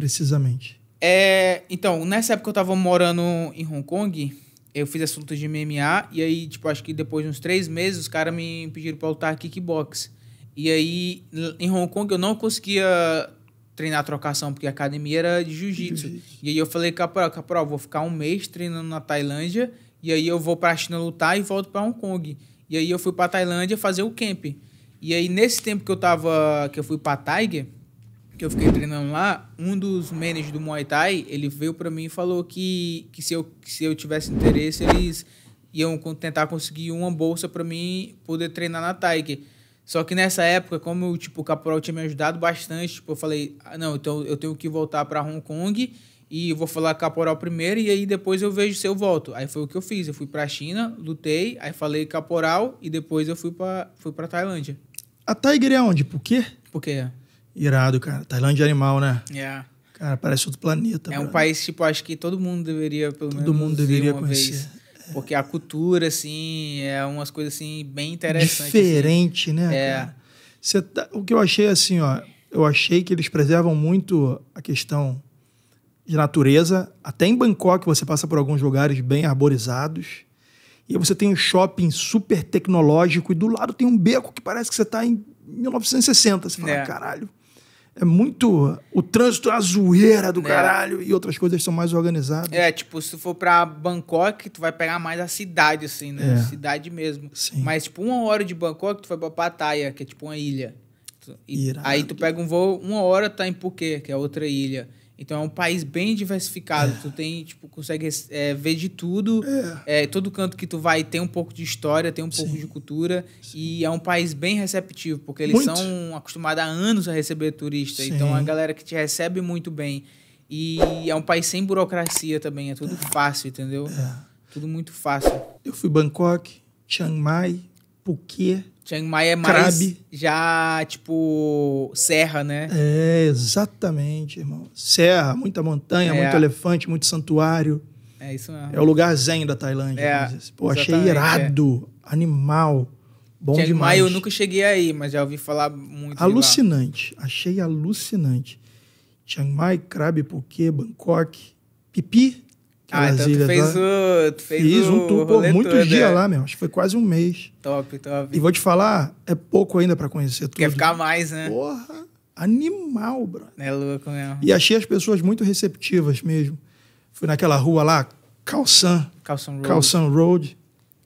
precisamente? É, então, nessa época eu tava morando em Hong Kong, eu fiz essa luta de MMA, e aí, tipo, acho que depois de uns três meses, os caras me pediram pra lutar kickbox. E aí, em Hong Kong, eu não conseguia treinar trocação, porque a academia era de jiu-jitsu. Jiu e aí eu falei, caporal, caporal, vou ficar um mês treinando na Tailândia, e aí eu vou pra China lutar e volto pra Hong Kong. E aí eu fui pra Tailândia fazer o camp. E aí, nesse tempo que eu tava, que eu fui pra Tiger, que eu fiquei treinando lá, um dos managers do Muay Thai, ele veio para mim e falou que, que, se eu, que se eu tivesse interesse, eles iam tentar conseguir uma bolsa para mim poder treinar na Tiger. Só que nessa época, como eu, tipo, o Caporal tinha me ajudado bastante, tipo, eu falei, ah, não, então eu tenho que voltar para Hong Kong e vou falar Caporal primeiro e aí depois eu vejo se eu volto. Aí foi o que eu fiz, eu fui para a China, lutei, aí falei Caporal e depois eu fui para fui para Tailândia. A Tiger é onde? Por quê? Por quê? Irado, cara. Tailândia é animal, né? É. Cara, parece outro planeta. É um país, tipo, acho que todo mundo deveria, pelo todo menos. Todo mundo deveria conhecer. Vez. Porque a cultura, assim, é umas coisas, assim, bem interessantes. Assim. Diferente, assim. né? É. Você tá, o que eu achei, assim, ó, eu achei que eles preservam muito a questão de natureza. Até em Bangkok você passa por alguns lugares bem arborizados. E você tem um shopping super tecnológico e do lado tem um beco que parece que você está em 1960. Você fala, é. caralho, é muito. O trânsito é a zoeira do né. caralho e outras coisas são mais organizadas. É, tipo, se tu for pra Bangkok, tu vai pegar mais a cidade, assim, né? É. Cidade mesmo. Sim. Mas, tipo, uma hora de Bangkok, tu vai pra Pattaya, que é tipo uma ilha. E, aí tu pega um voo, uma hora tá em Phuket, que é outra ilha. Então é um país bem diversificado. É. Tu tem, tipo, consegue é, ver de tudo. É. é. todo canto que tu vai tem um pouco de história, tem um Sim. pouco de cultura. Sim. E é um país bem receptivo, porque eles muito. são acostumados há anos a receber turista. Então, Sim. Então é a galera que te recebe muito bem. E é um país sem burocracia também, é tudo é. fácil, entendeu? É. Tudo muito fácil. Eu fui Bangkok, Chiang Mai, Phuket, Chiang Mai é mais Krabi. já, tipo, serra, né? É, exatamente, irmão. Serra, muita montanha, é. muito elefante, muito santuário. É isso mesmo. É o lugar zen da Tailândia. É, assim. Pô, achei é. irado, é. animal, bom Chiang demais. Mai eu nunca cheguei aí, mas já ouvi falar muito. Alucinante, achei alucinante. Chiang Mai, Krabi, Phuket, Bangkok, Pipi, ah, então tu fez o. Tu fez Fiz um tour por muitos dias é. lá, meu. Acho que foi quase um mês. Top, top. E vou te falar, é pouco ainda para conhecer tudo. Quer ficar mais, né? Porra, animal, bro. É louco mesmo. E achei as pessoas muito receptivas mesmo. Fui naquela rua lá, Calçan. Calçan Road. Calçan Road.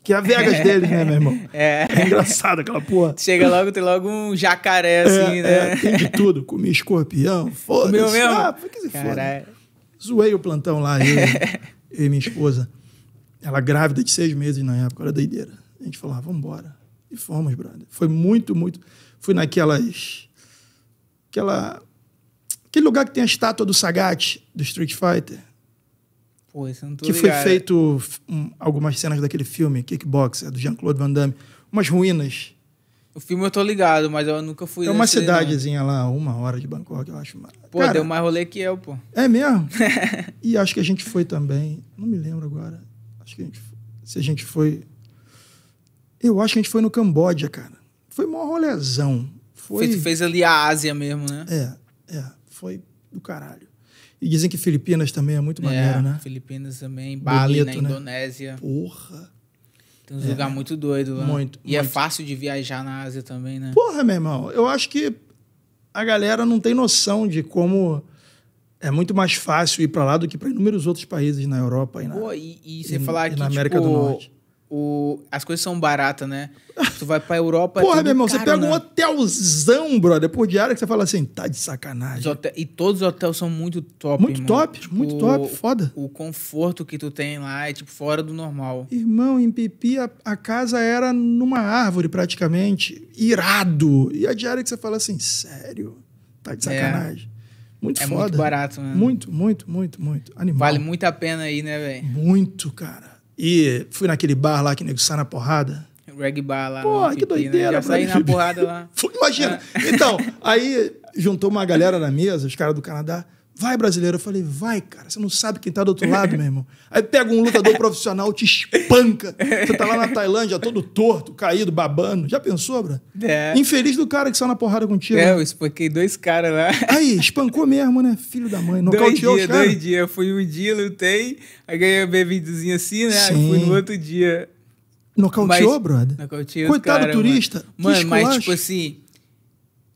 Que é a Vegas deles, né, meu irmão? É. é engraçado aquela porra. Chega logo, tem logo um jacaré, é, assim, é, né? É, tem de tudo. Comi escorpião, foda-se. Meu mesmo? Ah, por que se foda? Caralho. Zoei o plantão lá, eu e minha esposa. Ela grávida de seis meses na época, era doideira. A gente falou, ah, vamos embora. E fomos, brother. Foi muito, muito. Fui naquelas. Aquela. Aquele lugar que tem a estátua do Sagat, do Street Fighter. Pô, isso não tô que ligado. foi feito um, algumas cenas daquele filme, Kickboxer, do Jean-Claude Van Damme. Umas ruínas o filme eu tô ligado, mas eu nunca fui. É uma cidadezinha lá, uma hora de Bangkok, eu acho. Pô, Cara, deu mais rolê que eu, pô. É mesmo? e acho que a gente foi também. Não me lembro agora. Acho que a gente foi. Se a gente foi. Eu acho que a gente foi no Camboja, cara. Foi mó rolezão. Foi... Fez, fez ali a Ásia mesmo, né? É, é. Foi do caralho. E dizem que Filipinas também é muito maneiro, é, né? Filipinas também, Bali, Bonito, né? né? Indonésia. Porra. Tem uns é. lugares muito doido lá. Muito. E é muito. é fácil de viajar na Ásia também, né? Porra, meu irmão. Eu acho que a galera não tem noção de como é muito mais fácil ir para lá do que para inúmeros outros países na Europa e na, Pô, e, e você e, falar e que, na América tipo, do Norte o, as coisas são baratas, né? Tu vai pra Europa. É Porra, meu irmão, caro, você pega né? um hotelzão, brother, por diária que você fala assim, tá de sacanagem. Hotel, e todos os hotéis são muito top. Muito irmão. top, tipo, muito top, foda. O, conforto que tu tem lá é tipo fora do normal. Irmão, em Pipi a, a casa era numa árvore praticamente, irado. E a diária que você fala assim, sério, tá de é. sacanagem. É. Muito é foda. É muito barato, né? Muito, muito, muito, muito. Animal. Vale muito a pena aí, né, velho? Muito, cara. E fui naquele bar lá que nego sai na porrada. Reg bar lá. Porra, que pipi, né? doideira. Né? Já saí na porrada lá. Imagina. Ah. Então, aí juntou uma galera na mesa, os caras do Canadá. Vai, brasileiro. Eu falei, vai, cara. Você não sabe quem tá do outro lado, meu irmão. Aí pega um lutador profissional, te espanca. Você tá lá na Tailândia, todo torto, caído, babando. Já pensou, bro? É. Infeliz do cara que saiu na porrada contigo. É, né? eu espanquei dois caras lá. Aí, espancou mesmo, né? Filho da mãe. Nocauteou dois dias, dois dias. fui um dia, lutei. Aí ganhei a bebidazinha assim, né? Sim. Aí fui no outro dia. Nocauteou, mas, brother? Nocauteou Coitado cara, turista. Mano, mano mas tipo assim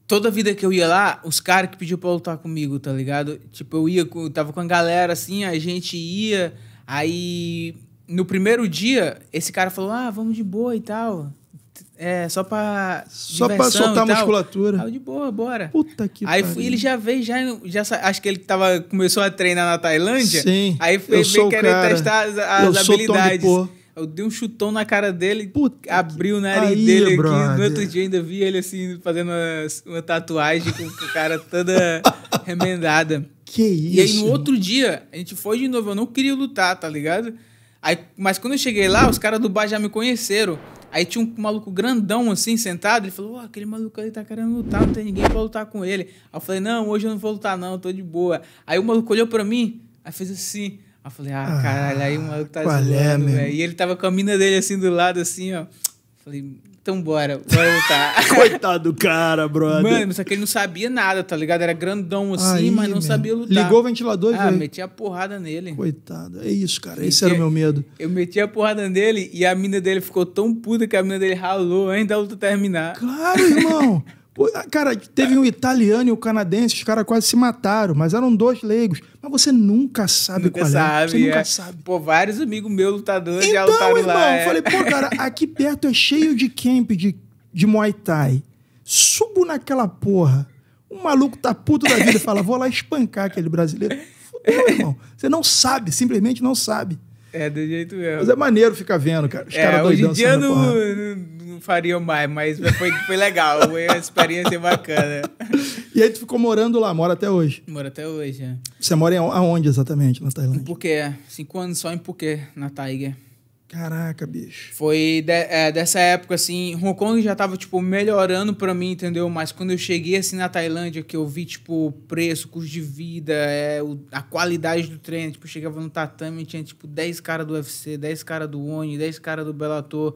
toda vida que eu ia lá, os caras que pediam pra lutar comigo, tá ligado? Tipo, eu ia, eu tava com a galera assim, a gente ia, aí no primeiro dia, esse cara falou: ah, vamos de boa e tal. É, só pra. Só pra soltar a musculatura. Aí de boa, bora. Puta que Aí fui, ele já veio, já, já. Acho que ele tava, começou a treinar na Tailândia. Sim. Aí foi eu bem querer testar as, as eu habilidades. Sou Tom de porra. Eu dei um chutão na cara dele, Puta abriu o nariz aí, dele aqui. No outro dia ainda vi ele assim, fazendo uma, uma tatuagem com o cara toda remendada. Que isso? E aí no outro dia, a gente foi de novo. Eu não queria lutar, tá ligado? Aí, mas quando eu cheguei lá, os caras do bar já me conheceram. Aí tinha um maluco grandão assim, sentado. Ele falou: oh, aquele maluco ali tá querendo lutar, não tem ninguém pra lutar com ele. Aí eu falei: não, hoje eu não vou lutar, não, tô de boa. Aí o maluco olhou pra mim, aí fez assim. Aí eu falei, ah, ah, caralho, aí o maluco tá é, zoando, velho. É, e ele tava com a mina dele assim do lado, assim, ó. Eu falei, então bora, bora lutar. Coitado do cara, brother. Mano, só que ele não sabia nada, tá ligado? Era grandão assim, Aí, mas não mesmo. sabia lutar. Ligou o ventilador e Ah, meti a porrada nele. Coitado, é isso, cara. Esse era o meu medo. Eu meti a porrada nele e a mina dele ficou tão puta que a mina dele ralou ainda a luta terminar. Claro, irmão. Cara, teve um italiano e um canadense, os caras quase se mataram, mas eram dois leigos. Mas você nunca sabe nunca qual é. sabe, é. Você é. nunca sabe. Pô, vários amigos meus lutadores então, já lutaram irmão, lá. É. falei, pô, cara, aqui perto é cheio de camp de, de Muay Thai. Subo naquela porra. Um maluco tá puto da vida e fala, vou lá espancar aquele brasileiro. Fudeu, irmão. Você não sabe, simplesmente não sabe. É, do jeito mesmo. Mas é maneiro ficar vendo, cara. Os é, caras doidão. Hoje em dia não, não faria mais, mas foi, foi legal. Foi uma experiência bacana. E aí tu ficou morando lá, mora até hoje? Moro até hoje, é. Você mora em, aonde exatamente na Tailândia? Em Phuket. É. Cinco anos só em Phuket, na Tiger. Caraca, bicho. Foi de, é, dessa época, assim, Hong Kong já tava, tipo, melhorando pra mim, entendeu? Mas quando eu cheguei, assim, na Tailândia, que eu vi, tipo, preço, custo de vida, é, o, a qualidade do treino. Tipo, chegava no tatame tinha, tipo, 10 caras do UFC, 10 caras do ONI, 10 caras do Bellator.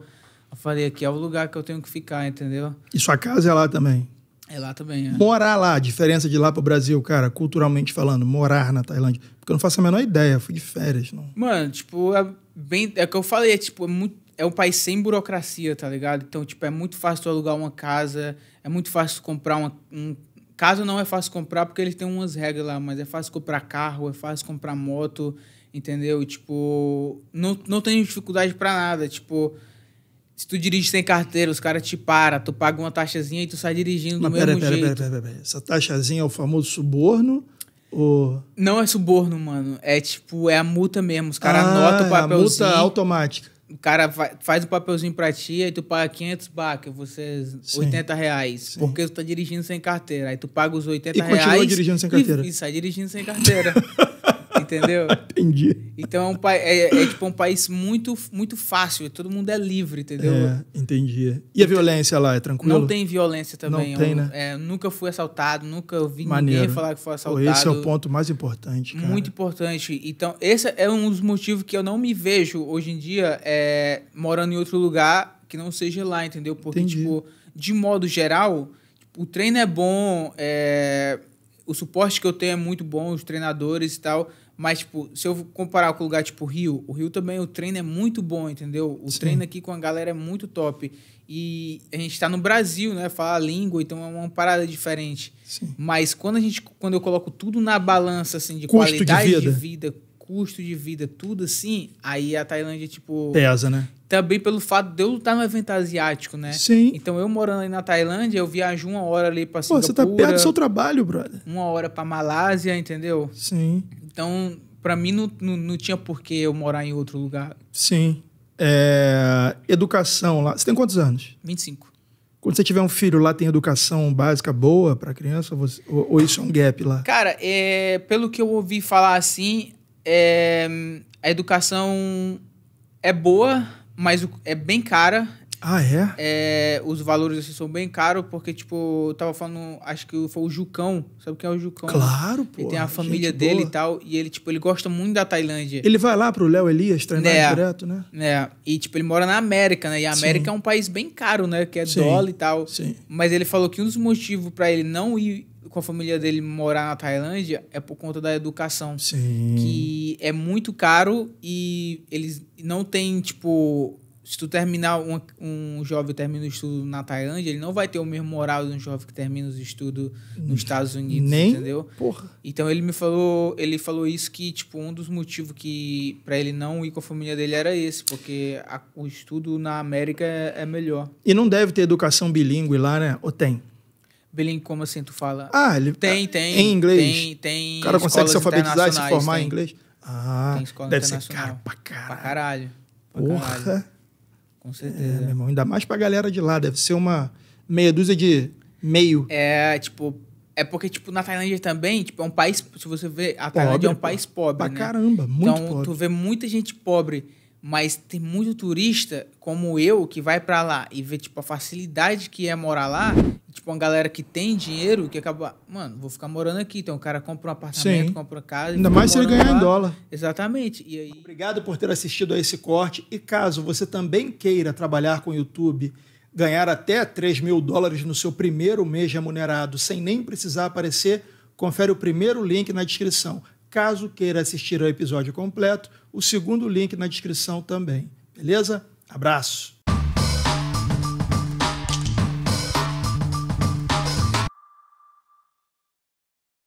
Eu falei, aqui é o lugar que eu tenho que ficar, entendeu? E sua casa é lá também? É lá também, é. Morar lá, diferença de lá pro Brasil, cara, culturalmente falando, morar na Tailândia. Porque eu não faço a menor ideia, fui de férias, não. Mano, tipo, é bem. É o que eu falei, é tipo, é muito é um país sem burocracia, tá ligado? Então, tipo, é muito fácil tu alugar uma casa, é muito fácil comprar uma. Um, casa não é fácil comprar porque eles têm umas regras lá, mas é fácil comprar carro, é fácil comprar moto, entendeu? E, tipo, não, não tem dificuldade para nada. Tipo, se tu dirige sem carteira, os caras te param, tu paga uma taxazinha e tu sai dirigindo mas do pera, mesmo pera, jeito. Pera, pera, pera, pera. Essa taxazinha é o famoso suborno não é suborno, mano. É tipo, é a multa mesmo. Os caras ah, anotam o papelzinho. A multa automática. O cara faz o papelzinho pra ti, aí tu paga 500 baca, você é Sim. 80 reais. Sim. Porque tu tá dirigindo sem carteira. Aí tu paga os 80 e reais. E continua dirigindo sem carteira. E, e sai dirigindo sem carteira. Entendeu? Entendi. Então é, um, é, é, é, tipo um país muito, muito fácil, todo mundo é livre, entendeu? É, entendi. E a violência lá é tranquilo Não tem violência também. Não tem, eu, né? É, nunca fui assaltado, nunca vi Maneiro. ninguém falar que foi assaltado. Pô, esse é o ponto mais importante, cara. Muito importante. Então, esse é um dos motivos que eu não me vejo hoje em dia é, morando em outro lugar que não seja lá, entendeu? Porque, entendi. tipo, de modo geral, tipo, o treino é bom, é, o suporte que eu tenho é muito bom, os treinadores e tal. Mas, tipo, se eu comparar com o lugar tipo Rio, o Rio também, o treino é muito bom, entendeu? O Sim. treino aqui com a galera é muito top. E a gente está no Brasil, né? Falar língua, então é uma parada diferente. Sim. Mas quando a gente, quando eu coloco tudo na balança, assim, de custo qualidade de vida. de vida. custo de vida, tudo assim, aí a Tailândia, tipo... Pesa, né? Também pelo fato de eu lutar no evento asiático, né? Sim. Então eu morando aí na Tailândia, eu viajo uma hora ali pra Singapura. Pô, você tá perto do seu trabalho, brother. Uma hora pra Malásia, entendeu? Sim. Então, para mim, não, não, não tinha por que eu morar em outro lugar. Sim. É, educação lá. Você tem quantos anos? 25. Quando você tiver um filho lá, tem educação básica boa para criança? Ou, ou, isso é um gap lá? Cara, é, pelo que eu ouvi falar assim, é, a educação é boa, mas é bem cara. Ah, é? é os valores assim, são bem caros, porque, tipo, eu tava falando, acho que foi o Jucão. Sabe quem é o Jucão? Claro, pô. Ele tem a família dele boa. e tal. E ele, tipo, ele gosta muito da Tailândia. Ele vai lá pro Léo Elias treinar né? direto, né? É. E, tipo, ele mora na América, né? E a América Sim. é um país bem caro, né? Que é Sim. dólar e tal. Sim. Mas ele falou que um dos motivos para ele não ir com a família dele morar na Tailândia é por conta da educação. Sim. Que é muito caro e eles não têm, tipo, se tu terminar um, um jovem termina o estudo na Tailândia, ele não vai ter o mesmo moral de um jovem que termina os estudos nos Estados Unidos, Nem? entendeu? Porra. Então ele me falou, ele falou isso que tipo um dos motivos que para ele não ir com a família dele era esse, porque a, o estudo na América é, é, melhor. E não deve ter educação bilíngue lá, né? Ou tem? Bilíngue como assim tu fala? Ah, ele tem, é, tem. Em inglês. Tem, tem. O cara consegue se alfabetizar e se formar tem. em inglês? Ah, tem escola deve ser caro pra caralho. Pra caralho. Porra. caralho. Com é, certeza. É, meu irmão, ainda mais pra galera de lá, deve ser uma meia dúzia de meio. É, tipo, é porque, tipo, na Tailândia também, tipo, é um país. Se você vê, a Tailândia é um país pobre. Pra né? caramba, muito então, pobre. Tu vê muita gente pobre. Mas tem muito turista como eu que vai para lá e vê tipo a facilidade que é morar lá, e, tipo uma galera que tem dinheiro que acaba, mano, vou ficar morando aqui. Então o cara compra um apartamento, Sim. compra uma casa, ainda mais se ele ganhar em dólar. Exatamente. E aí... Obrigado por ter assistido a esse corte e caso você também queira trabalhar com o YouTube, ganhar até 3 mil dólares no seu primeiro mês remunerado sem nem precisar aparecer, confere o primeiro link na descrição. Caso queira assistir ao episódio completo, o segundo link na descrição também. Beleza? Abraço!